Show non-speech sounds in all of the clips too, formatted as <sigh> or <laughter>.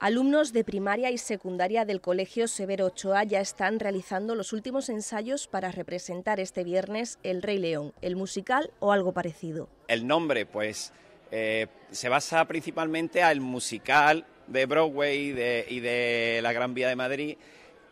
Alumnos de primaria y secundaria del Colegio Severo Ochoa ya están realizando los últimos ensayos para representar este viernes El Rey León, el musical o algo parecido. El nombre, pues, eh, se basa principalmente al musical de Broadway y de la Gran Vía de Madrid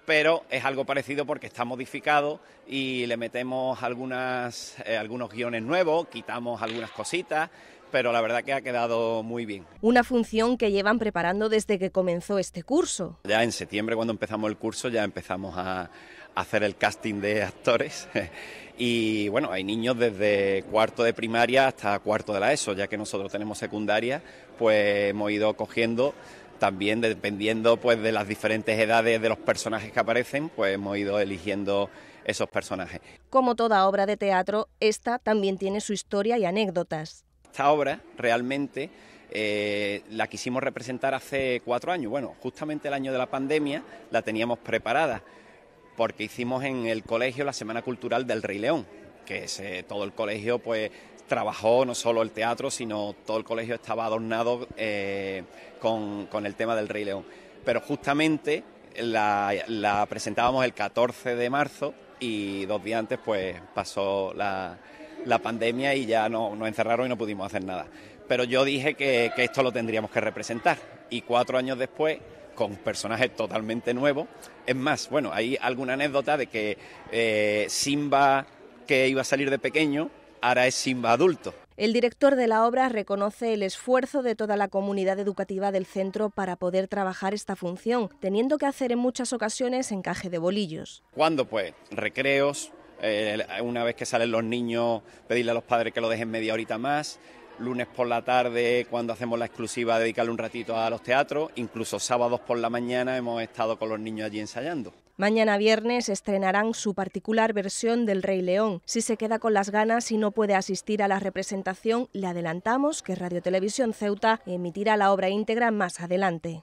pero es algo parecido porque está modificado y le metemos algunas, eh, algunos guiones nuevos, quitamos algunas cositas, pero la verdad que ha quedado muy bien. Una función que llevan preparando desde que comenzó este curso. Ya en septiembre cuando empezamos el curso ya empezamos a hacer el casting de actores <laughs> y bueno, hay niños desde cuarto de primaria hasta cuarto de la ESO, ya que nosotros tenemos secundaria, pues hemos ido cogiendo también dependiendo pues de las diferentes edades de los personajes que aparecen, pues hemos ido eligiendo esos personajes. Como toda obra de teatro, esta también tiene su historia y anécdotas. Esta obra realmente eh, la quisimos representar hace cuatro años. Bueno, justamente el año de la pandemia la teníamos preparada porque hicimos en el colegio la Semana Cultural del Rey León, que todo el colegio pues trabajó no solo el teatro, sino todo el colegio estaba adornado eh, con, el tema del Rey León. Pero justamente la, presentábamos el 14 de marzo y dos días antes pues pasó la, la pandemia y ya no, nos encerraron y no pudimos hacer nada. Pero yo dije que, esto lo tendríamos que representar y cuatro años después con personajes totalmente nuevos. Es más, bueno, hay alguna anécdota de que eh, Simba que iba a salir de pequeño, ahora es Simba adulto. El director de la obra reconoce el esfuerzo de toda la comunidad educativa del centro para poder trabajar esta función, teniendo que hacer en muchas ocasiones encaje de bolillos. ¿Cuándo? Pues recreos, eh, una vez que salen los niños, pedirle a los padres que lo dejen media horita más, lunes por la tarde cuando hacemos la exclusiva dedicarle un ratito a los teatros, incluso sábados por la mañana hemos estado con los niños allí ensayando. Mañana viernes estrenarán su particular versión del Rey León. Si se queda con las ganas y no puede asistir a la representación, le adelantamos que Radio Televisión Ceuta emitirá la obra íntegra más adelante.